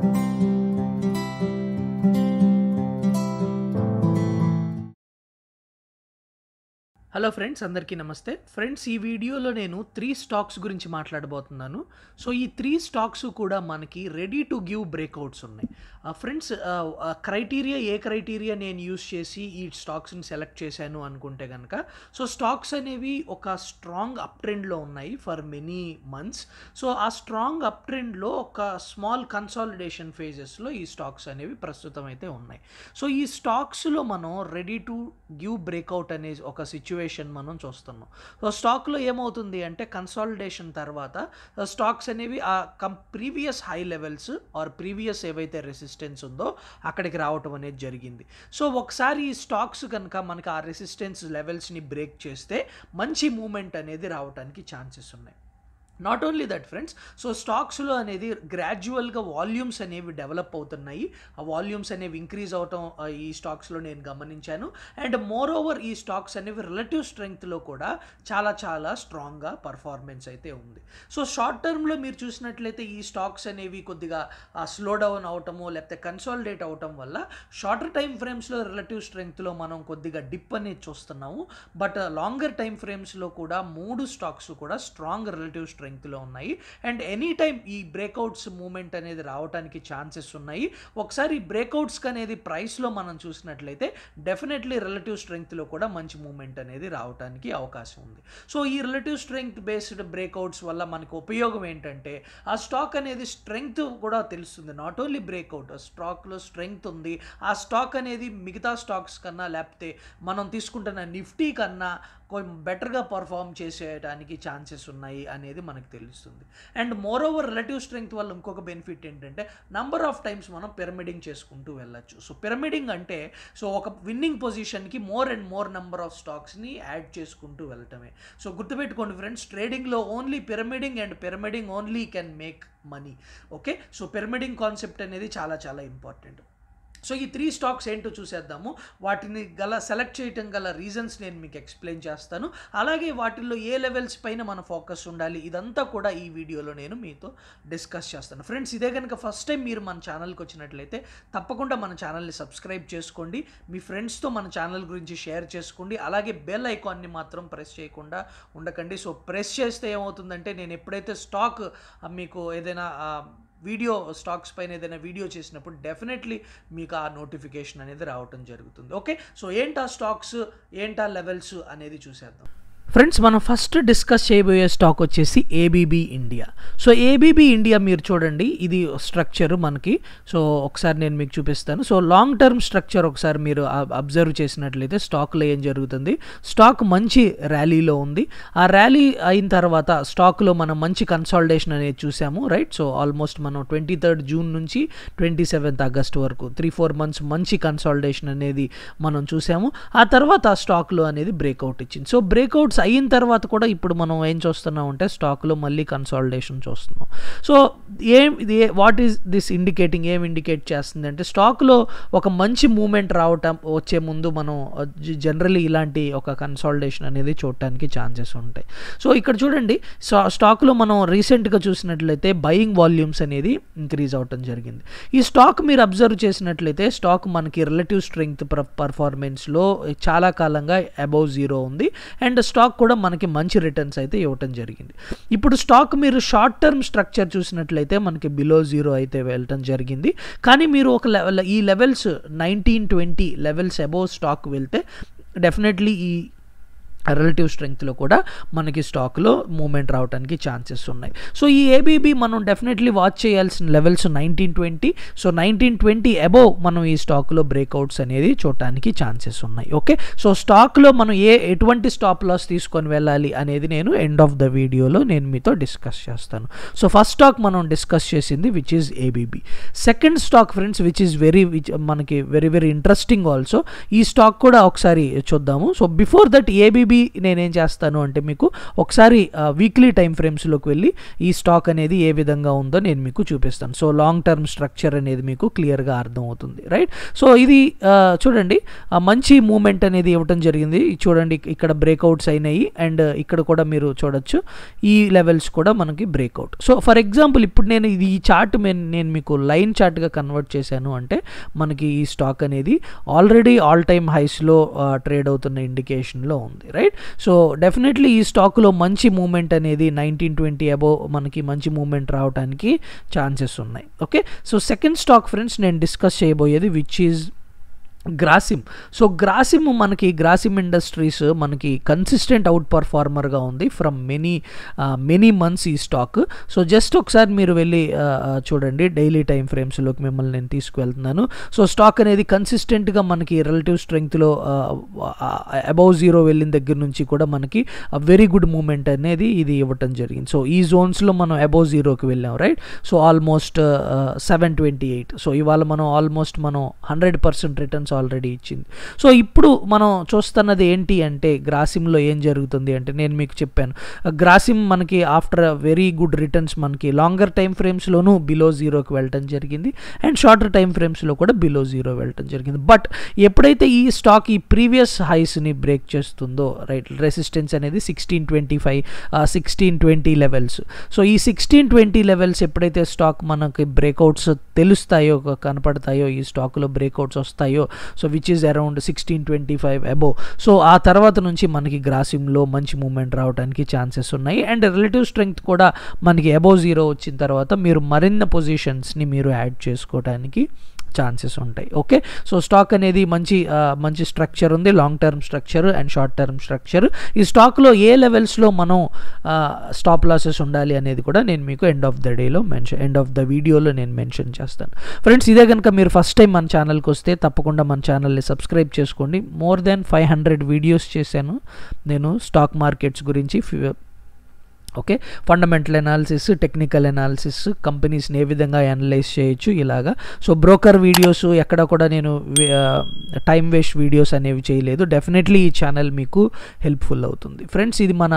Thank you. Hello friends అందరికీ నమస్తే friends ఈ వీడియోలో నేను త్రీ స్టాక్స్ గురించి మాట్లాడబోతున్నాను సో ఈ త్రీ స్టాక్స్ కూడా మనకి రెడీ టు గివ్ బ్రేక్అవుట్స్ ఉన్నాయి ఫ్రెండ్స్ క్రైటీరియా ఏ క్రైటీరియా నేను యూస్ చేసి ఈ స్టాక్స్ని సెలెక్ట్ చేశాను అనుకుంటే కనుక సో స్టాక్స్ అనేవి ఒక స్ట్రాంగ్ అప్ ట్రెండ్లో ఉన్నాయి ఫర్ మెనీ మంత్స్ సో ఆ స్ట్రాంగ్ అప్ ట్రెండ్లో ఒక స్మాల్ కన్సాలిడేషన్ ఫేజెస్లో ఈ స్టాక్స్ అనేవి ప్రస్తుతం అయితే ఉన్నాయి సో ఈ స్టాక్స్లో మనం రెడీ టు గివ్ బ్రేక్అవుట్ అనే ఒక సిచ్యువేషన్ సిచ్యువేషన్ మనం చూస్తున్నాం సో స్టాక్లో ఏమవుతుంది అంటే కన్సాలిడేషన్ తర్వాత స్టాక్స్ అనేవి ఆ come previous high levels or previous ఏవైతే రెసిస్టెన్స్ ఉందో అక్కడికి రావటం అనేది జరిగింది సో ఒకసారి ఈ స్టాక్స్ కనుక మనకి ఆ రెసిస్టెన్స్ లెవెల్స్ని బ్రేక్ చేస్తే మంచి మూమెంట్ అనేది రావడానికి ఛాన్సెస్ ఉన్నాయి not only that friends so స్టాక్స్లో అనేది గ్రాడ్యువల్గా వాల్యూమ్స్ అనేవి డెవలప్ అవుతున్నాయి ఆ వాల్యూమ్స్ అనేవి ఇంక్రీజ్ అవటం ఈ స్టాక్స్లో నేను గమనించాను అండ్ మోర్ ఓవర్ ఈ స్టాక్స్ అనేవి రిలేటివ్ స్ట్రెంగ్త్లో కూడా చాలా చాలా స్ట్రాంగ్గా పర్ఫార్మెన్స్ అయితే ఉంది సో షార్ట్ టర్మ్లో మీరు చూసినట్లయితే ఈ స్టాక్స్ అనేవి కొద్దిగా స్లో డౌన్ అవటము లేకపోతే కన్సాలిడేట్ అవటం వల్ల షార్టర్ టైం ఫ్రేమ్స్లో రిలేటివ్ స్ట్రెంగ్త్లో మనం కొద్దిగా డిప్ అనేది చూస్తున్నాము బట్ లాంగర్ టైం ఫ్రేమ్స్లో కూడా మూడు స్టాక్స్ కూడా స్ట్రాంగ్ రిలేటివ్ స్ట్రెంగ్ స్ట్రెంగ్త్లో ఉన్నాయి అండ్ ఎనీ టైం ఈ బ్రేక్అవుట్స్ మూమెంట్ అనేది రావడానికి ఛాన్సెస్ ఉన్నాయి ఒకసారి బ్రేక్అవుట్స్ అనేది ప్రైస్లో మనం చూసినట్లయితే డెఫినెట్లీ రిలేటివ్ స్ట్రెంగ్త్లో కూడా మంచి మూమెంట్ అనేది రావడానికి అవకాశం ఉంది సో ఈ రిలేటివ్ స్ట్రెంగ్త్ బేస్డ్ బ్రేక్అవుట్స్ వల్ల మనకు ఉపయోగం ఏంటంటే ఆ స్టాక్ అనేది స్ట్రెంగ్త్ కూడా తెలుస్తుంది నాట్ ఓన్లీ బ్రేక్అవుట్ ఆ స్టాక్లో స్ట్రెంగ్త్ ఉంది ఆ స్టాక్ అనేది మిగతా స్టాక్స్ కన్నా లేకపోతే మనం తీసుకుంటున్న నిఫ్టీ కన్నా బెటర్గా పర్ఫామ్ చేసేయడానికి ఛాన్సెస్ ఉన్నాయి అనేది మనకు తెలుస్తుంది and moreover relative strength వల్ల ఇంకొక బెనిఫిట్ ఏంటంటే నంబర్ ఆఫ్ టైమ్స్ మనం పిరమిడింగ్ చేసుకుంటూ వెళ్ళచ్చు సో పిరమిడింగ్ అంటే సో ఒక విన్నింగ్ పొజిషన్కి more and more number of స్టాక్స్ని యాడ్ చేసుకుంటూ వెళ్ళటమే సో గుర్తుపెట్టుకోండి ఫ్రెండ్స్ ట్రేడింగ్లో only pyramiding and pyramiding only can make money okay so pyramiding concept అనేది చాలా చాలా ఇంపార్టెంట్ సో ఈ త్రీ స్టాక్స్ ఏంటో చూసేద్దాము వాటిని గల సెలెక్ట్ చేయటం గల రీజన్స్ నేను మీకు ఎక్స్ప్లెయిన్ చేస్తాను అలాగే వాటిల్లో ఏ లెవెల్స్ పైన మన ఫోకస్ ఉండాలి ఇదంతా కూడా ఈ వీడియోలో నేను మీతో డిస్కస్ చేస్తాను ఫ్రెండ్స్ ఇదే కనుక ఫస్ట్ టైం మీరు మన ఛానల్కి వచ్చినట్లయితే తప్పకుండా మన ఛానల్ని సబ్స్క్రైబ్ చేసుకోండి మీ ఫ్రెండ్స్తో మన ఛానల్ గురించి షేర్ చేసుకోండి అలాగే బెల్ ఐకాన్ని మాత్రం ప్రెస్ చేయకుండా ఉండకండి సో ప్రెస్ చేస్తే ఏమవుతుందంటే నేను ఎప్పుడైతే స్టాక్ మీకు ఏదైనా వీడియో స్టాక్స్ పైన ఏదైనా వీడియో చేసినప్పుడు డెఫినెట్లీ మీకు ఆ నోటిఫికేషన్ అనేది రావటం జరుగుతుంది ఓకే సో ఏంటా స్టాక్స్ ఏంటా లెవెల్స్ అనేది చూసేద్దాం ఫ్రెండ్స్ మనం ఫస్ట్ డిస్కస్ చేయబోయే స్టాక్ వచ్చేసి ABB India so ABB India మీరు చూడండి ఇది స్ట్రక్చర్ మనకి సో ఒకసారి నేను మీకు చూపిస్తాను సో లాంగ్ టర్మ్ స్ట్రక్చర్ ఒకసారి మీరు అబ్జర్వ్ చేసినట్లయితే స్టాక్లో ఏం జరుగుతుంది స్టాక్ మంచి ర్యాలీలో ఉంది ఆ ర్యాలీ అయిన తర్వాత స్టాక్లో మనం మంచి కన్సాలిడేషన్ అనేది చూసాము రైట్ సో ఆల్మోస్ట్ మనం ట్వంటీ థర్డ్ జూన్ నుంచి ట్వంటీ సెవెంత్ ఆగస్ట్ వరకు త్రీ ఫోర్ మంత్స్ మంచి కన్సాలిడేషన్ అనేది మనం చూసాము ఆ తర్వాత స్టాక్లో అనేది బ్రేక్అవుట్ ఇచ్చింది సో బ్రేక్అవుట్ రిజల్ట్స్ అయిన తర్వాత కూడా ఇప్పుడు మనం ఏం చూస్తున్నాం అంటే స్టాక్లో మళ్ళీ కన్సాలిడేషన్ చూస్తున్నాం సో ఏం ఇది వాట్ ఈస్ దిస్ ఇండికేటింగ్ ఏం ఇండికేట్ చేస్తుంది అంటే స్టాక్లో ఒక మంచి మూమెంట్ రావటం వచ్చే ముందు మనం జనరలీ ఇలాంటి ఒక కన్సాలిడేషన్ అనేది చూడటానికి ఛాన్సెస్ ఉంటాయి సో ఇక్కడ చూడండి స్టాక్లో మనం రీసెంట్గా చూసినట్లయితే బయింగ్ వాల్యూమ్స్ అనేది ఇంక్రీజ్ అవటం జరిగింది ఈ స్టాక్ మీరు అబ్జర్వ్ చేసినట్లయితే స్టాక్ మనకి రిలేటివ్ స్ట్రెంగ్త్ పర్ఫార్మెన్స్లో చాలా కాలంగా అబౌవ్ జీరో ఉంది అండ్ స్టాక్ స్టాక్ కూడా మనకి మంచి రిటర్న్స్ అయితే ఇవ్వటం జరిగింది ఇప్పుడు స్టాక్ మీరు షార్ట్ టర్మ్ స్ట్రక్చర్ చూసినట్లయితే మనకి బిలో జీరో అయితే వెళ్ళటం జరిగింది కానీ మీరు ఒక లెవెల్ ఈ levels nineteen twenty levels above stock వెళ్తే డెఫినెట్లీ ఈ రిలేటివ్ స్ట్రెంగ్త్లో కూడా మనకి స్టాక్లో మూమెంట్ రావడానికి ఛాన్సెస్ ఉన్నాయి సో ఈ ఏబీబీ మనం డెఫినెట్లీ వాచ్ చేయాల్సిన levels nineteen twenty so nineteen twenty above మనం ఈ స్టాక్లో బ్రేక్అవుట్స్ అనేది చూడటానికి ఛాన్సెస్ ఉన్నాయి ఓకే సో స్టాక్లో మనం ఏ ఎటువంటి స్టాప్ లాస్ తీసుకొని వెళ్ళాలి అనేది నేను ఎండ్ ఆఫ్ ద వీడియోలో నేను మీతో డిస్కస్ చేస్తాను సో ఫస్ట్ స్టాక్ మనం డిస్కస్ చేసింది which is ABB second stock friends which is very which మనకి వెరీ వెరీ ఇంట్రెస్టింగ్ ఆల్సో ఈ స్టాక్ కూడా ఒకసారి చూద్దాము so before that ABB maybe నేనేం చేస్తాను అంటే మీకు ఒకసారి వీక్లీ టైం ఫ్రేమ్స్లోకి వెళ్ళి ఈ స్టాక్ అనేది ఏ విధంగా ఉందో నేను మీకు చూపిస్తాను సో లాంగ్ టర్మ్ స్ట్రక్చర్ అనేది మీకు క్లియర్గా అర్థమవుతుంది రైట్ సో ఇది చూడండి మంచి మూమెంట్ అనేది ఇవ్వటం జరిగింది చూడండి ఇక్కడ బ్రేక్అవుట్స్ అయినాయి అండ్ ఇక్కడ కూడా మీరు చూడొచ్చు ఈ లెవెల్స్ కూడా మనకి బ్రేక్అవుట్ సో ఫర్ ఎగ్జాంపుల్ ఇప్పుడు నేను ఇది ఈ చార్ట్ నేను మీకు లైన్ చార్ట్గా కన్వర్ట్ చేశాను అంటే మనకి ఈ స్టాక్ అనేది ఆల్రెడీ ఆల్ టైమ్ హైస్లో ట్రేడ్ అవుతున్న ఇండికేషన్లో ఉంది రైట్ రైట్ సో డెఫినెట్లీ ఈ స్టాక్లో మంచి మూమెంట్ అనేది నైన్టీన్ ట్వంటీ అబోవ్ మనకి మంచి మూమెంట్ రావడానికి ఛాన్సెస్ ఉన్నాయి okay so second stock friends నేను డిస్కస్ చేయబోయేది which is Grasim so Grasim మనకి గ్రాసిమ్ ఇండస్ట్రీస్ మనకి కన్సిస్టెంట్ అవుట్ పర్ఫార్మర్గా ఉంది ఫ్రమ్ మెనీ మెనీ మంత్స్ ఈ స్టాక్ సో జస్ట్ ఒకసారి మీరు వెళ్ళి uh, uh, చూడండి డైలీ టైం ఫ్రేమ్స్లోకి మిమ్మల్ని నేను తీసుకువెళ్తున్నాను సో స్టాక్ అనేది కన్సిస్టెంట్గా మనకి రిలేటివ్ స్ట్రెంగ్త్లో అబౌవ్ జీరో వెళ్ళిన దగ్గర నుంచి కూడా మనకి వెరీ గుడ్ మూమెంట్ అనేది ఇది ఇవ్వటం జరిగింది సో ఈ జోన్స్లో మనం అబౌవ్ జీరోకి వెళ్ళాం right so almost seven twenty eight so ఇవాళ మనం ఆల్మోస్ట్ మనం హండ్రెడ్ పర్సెంట్ రిటర్న్స్ ఆల్రెడీ ఇచ్చింది సో ఇప్పుడు మనం చూస్తున్నది ఏంటి అంటే గ్రాసిమ్లో ఏం జరుగుతుంది అంటే నేను మీకు చెప్పాను గ్రాసిమ్ మనకి ఆఫ్టర్ వెరీ గుడ్ రిటర్న్స్ మనకి లాంగర్ టైం ఫ్రేమ్స్లోనూ బిలో జీరోకి వెళ్ళటం జరిగింది అండ్ షార్టర్ టైం ఫ్రేమ్స్లో కూడా బిలో జీరో వెళ్ళటం జరిగింది బట్ ఎప్పుడైతే ఈ స్టాక్ ఈ ప్రీవియస్ హైస్ని బ్రేక్ చేస్తుందో రైట్ రెసిస్టెన్స్ అనేది sixteen twenty five sixteen twenty levels so ఈ సిక్స్టీన్ ట్వంటీ లెవెల్స్ ఎప్పుడైతే స్టాక్ మనకి బ్రేక్అవుట్స్ తెలుస్తాయో కనపడతాయో ఈ స్టాక్లో బ్రేక్అవుట్స్ వస్తాయో so which is around sixteen twenty five above so ఆ తర్వాత నుంచి మనకి గ్రాసిమ్లో మంచి మూమెంట్ రావడానికి ఛాన్సెస్ ఉన్నాయి అండ్ రిలేటివ్ స్ట్రెంగ్త్ కూడా మనకి అబో జీరో వచ్చిన తర్వాత మీరు మరిన్న పొజిషన్స్ని మీరు యాడ్ చేసుకోవడానికి ఛాన్సెస్ ఉంటాయి ఓకే సో స్టాక్ అనేది మంచి మంచి స్ట్రక్చర్ ఉంది long term structure and short term structure ఈ స్టాక్లో ఏ లెవెల్స్లో మనం స్టాప్ లాసెస్ ఉండాలి అనేది కూడా నేను మీకు ఎండ్ ఆఫ్ ద డేలో మెన్షన్ ఎండ్ ఆఫ్ ద వీడియోలో నేను మెన్షన్ చేస్తాను ఫ్రెండ్స్ ఇదే కనుక మీరు ఫస్ట్ టైం మన ఛానల్కి వస్తే తప్పకుండా మన ఛానల్ని సబ్స్క్రైబ్ చేసుకోండి more than five hundred videos చేశాను నేను స్టాక్ మార్కెట్స్ గురించి okay fundamental analysis technical analysis కంపెనీస్ని ఏ విధంగా అనలైజ్ చేయొచ్చు ఇలాగా సో బ్రోకర్ వీడియోస్ ఎక్కడ కూడా నేను టైం వేస్ట్ వీడియోస్ అనేవి చేయలేదు డెఫినెట్లీ ఈ ఛానల్ మీకు హెల్ప్ఫుల్ అవుతుంది ఫ్రెండ్స్ ఇది మన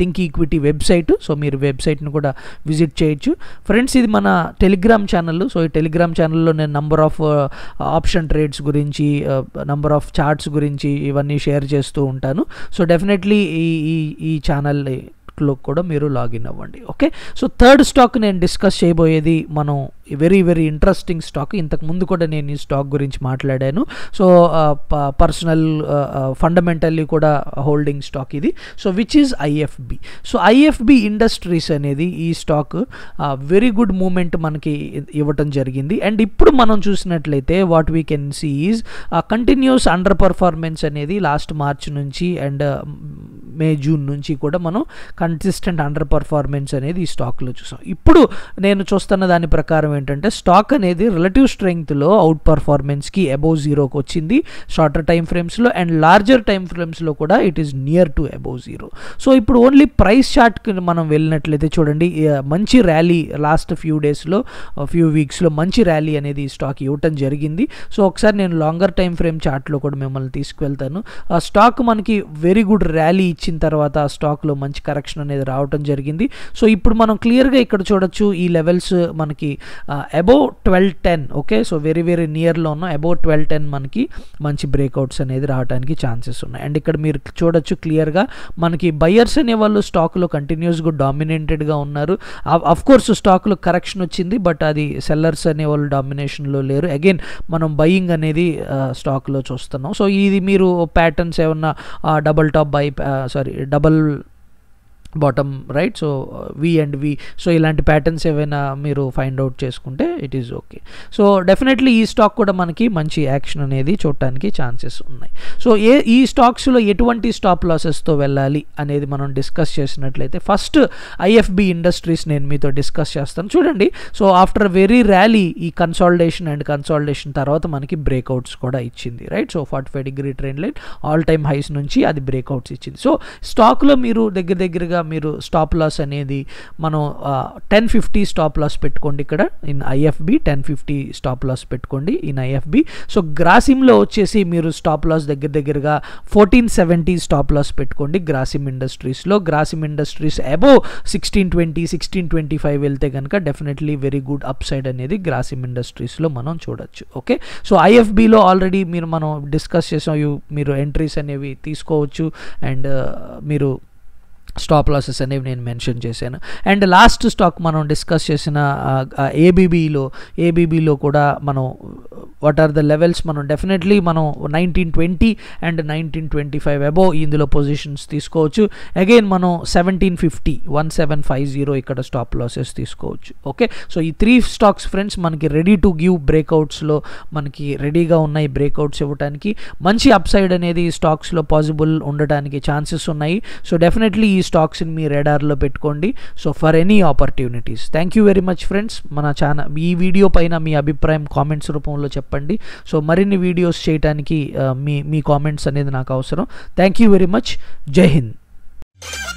థింక్ ఈక్విటీ వెబ్సైట్ సో మీరు వెబ్సైట్ను కూడా విజిట్ చేయొచ్చు ఫ్రెండ్స్ ఇది మన టెలిగ్రామ్ ఛానల్ సో ఈ టెలిగ్రామ్ ఛానల్లో నేను నంబర్ ఆఫ్ ఆప్షన్ ట్రేడ్స్ గురించి నంబర్ ఆఫ్ చార్ట్స్ గురించి ఇవన్నీ షేర్ చేస్తూ ఉంటాను సో డెఫినెట్లీ ఈ ఈ ఛానల్ స్టాక్లో కూడా మీరు లాగిన్ అవ్వండి ఓకే సో థర్డ్ స్టాక్ నేను డిస్కస్ చేయబోయేది మనం వెరీ వెరీ ఇంట్రెస్టింగ్ స్టాక్ ఇంతకు ముందు కూడా నేను ఈ స్టాక్ గురించి మాట్లాడాను సో పర్సనల్ ఫండమెంటల్లీ కూడా హోల్డింగ్ స్టాక్ ఇది so which is IFB so IFB industries అనేది ఈ స్టాక్ వెరీ గుడ్ మూమెంట్ మనకి ఇవ్వటం జరిగింది అండ్ ఇప్పుడు మనం చూసినట్లయితే what we can see is continuous under performance అనేది లాస్ట్ మార్చ్ నుంచి అండ్ మే జూన్ నుంచి కూడా మనం కన్సిస్టెంట్ అండర్ పర్ఫార్మెన్స్ అనేది ఈ స్టాక్లో చూసాం ఇప్పుడు నేను చూస్తున్న దాని ప్రకారం ఏంటంటే స్టాక్ అనేది రిలేటివ్ స్ట్రెంగ్త్లో అవుట్ పర్ఫార్మెన్స్కి అబౌవ్ జీరోకి వచ్చింది షార్టర్ టైం ఫ్రేమ్స్లో అండ్ లార్జర్ టైం ఫ్రేమ్స్లో కూడా it is near to above zero so ఇప్పుడు ఓన్లీ ప్రైస్ చార్ట్కి మనం వెళ్ళినట్లయితే చూడండి మంచి ర్యాలీ లాస్ట్ ఫ్యూ డేస్లో ఫ్యూ వీక్స్లో మంచి ర్యాలీ అనేది ఈ స్టాక్ ఇవ్వటం జరిగింది సో ఒకసారి నేను లాంగర్ టైం ఫ్రేమ్ చార్ట్లో కూడా మిమ్మల్ని తీసుకువెళ్తాను స్టాక్ మనకి వెరీ గుడ్ ర్యాలీ ఇచ్చి ఇచ్చిన తర్వాత ఆ స్టాక్లో మంచి కరెక్షన్ అనేది రావడం జరిగింది సో ఇప్పుడు మనం క్లియర్గా ఇక్కడ చూడొచ్చు ఈ లెవెల్స్ మనకి above twelve ten okay so very very నియర్లో ఉన్న అబౌవ్ ట్వెల్వ్ టెన్ మనకి మంచి బ్రేక్అవుట్స్ అనేది రావడానికి ఛాన్సెస్ ఉన్నాయి అండ్ ఇక్కడ మీరు చూడొచ్చు క్లియర్గా మనకి బయర్స్ అనే వాళ్ళు స్టాక్లో కంటిన్యూస్గా డామినేటెడ్గా ఉన్నారు అఫ్ కోర్స్ స్టాక్లో కరెక్షన్ వచ్చింది బట్ అది సెల్లర్స్ అనే వాళ్ళు డామినేషన్లో లేరు అగైన్ మనం బయింగ్ అనేది స్టాక్లో చూస్తున్నాం సో ఇది మీరు ప్యాటర్న్స్ ఏమన్నా double top by sorry double bottom right so we and we so ఇలాంటి ప్యాటర్న్స్ ఏవైనా మీరు ఫైండ్ అవుట్ చేసుకుంటే it is okay so definitely ఈ స్టాక్ కూడా మనకి మంచి యాక్షన్ అనేది చూడటానికి ఛాన్సెస్ ఉన్నాయి సో ఏ ఈ స్టాక్స్లో ఎటువంటి స్టాప్ లాసెస్తో వెళ్ళాలి అనేది మనం డిస్కస్ చేసినట్లయితే ఫస్ట్ ఐఎఫ్బి ఇండస్ట్రీస్ నేను మీతో డిస్కస్ చేస్తాను చూడండి సో ఆఫ్టర్ వెరీ ర్యాలీ ఈ కన్సాలిడేషన్ అండ్ కన్సాలిడేషన్ తర్వాత మనకి బ్రేక్అవుట్స్ కూడా ఇచ్చింది right so forty five degree trend line all time highs నుంచి అది బ్రేక్అవుట్స్ ఇచ్చింది సో స్టాక్లో మీరు దగ్గర దగ్గరగా మీరు స్టాప్ లాస్ అనేది మనం టెన్ ఫిఫ్టీ స్టాప్ లాస్ పెట్టుకోండి ఇక్కడ in IFB ten fifty stop loss పెట్టుకోండి ఇన్ ఐఎఫ్బి సో గ్రాసిమ్లో వచ్చేసి మీరు స్టాప్ లాస్ దగ్గర దగ్గరగా ఫోర్టీన్ సెవెంటీ స్టాప్ లాస్ పెట్టుకోండి గ్రాసిమ్ ఇండస్ట్రీస్లో Grasim industries above sixteen twenty sixteen twenty five వెళ్తే కనుక definitely very good up side అనేది గ్రాసిమ్ ఇండస్ట్రీస్లో మనం చూడొచ్చు ఓకే సో ఐఎఫ్బిలో ఆల్రెడీ మీరు మనం డిస్కస్ చేసాం మీరు ఎంట్రీస్ అనేవి తీసుకోవచ్చు అండ్ మీరు స్టాప్ లాసెస్ అనేవి నేను మెన్షన్ చేశాను అండ్ లాస్ట్ స్టాక్ మనం డిస్కస్ చేసిన ఏబీబీలో ఏబీబీలో కూడా మనం వాట్ ఆర్ ద లెవెల్స్ మనం డెఫినెట్లీ మనం nineteen twenty and nineteen twenty five above ఇందులో పొజిషన్స్ తీసుకోవచ్చు అగైన్ మనం seventeen fifty one seven five zero ఇక్కడ స్టాప్ లాసెస్ తీసుకోవచ్చు ఓకే సో ఈ త్రీ స్టాక్స్ ఫ్రెండ్స్ మనకి రెడీ టు గివ్ బ్రేక్అవుట్స్లో మనకి రెడీగా ఉన్నాయి బ్రేక్అవుట్స్ ఇవ్వడానికి మంచి అప్సైడ్ అనేది స్టాక్స్లో పాసిబుల్ ఉండటానికి ఛాన్సెస్ ఉన్నాయి సో డెఫినెట్లీ ఈ స్టాక్స్ని మీ రెడార్లో పెట్టుకోండి so for any opportunities thank you very much friends మన ఛానల్ ఈ వీడియో పైన మీ అభిప్రాయం కామెంట్స్ రూపంలో చెప్పండి సో మరిన్ని వీడియోస్ చేయడానికి uh, మీ మీ కామెంట్స్ అనేది నాకు అవసరం థ్యాంక్ యూ వెరీ మచ్ జై హింద్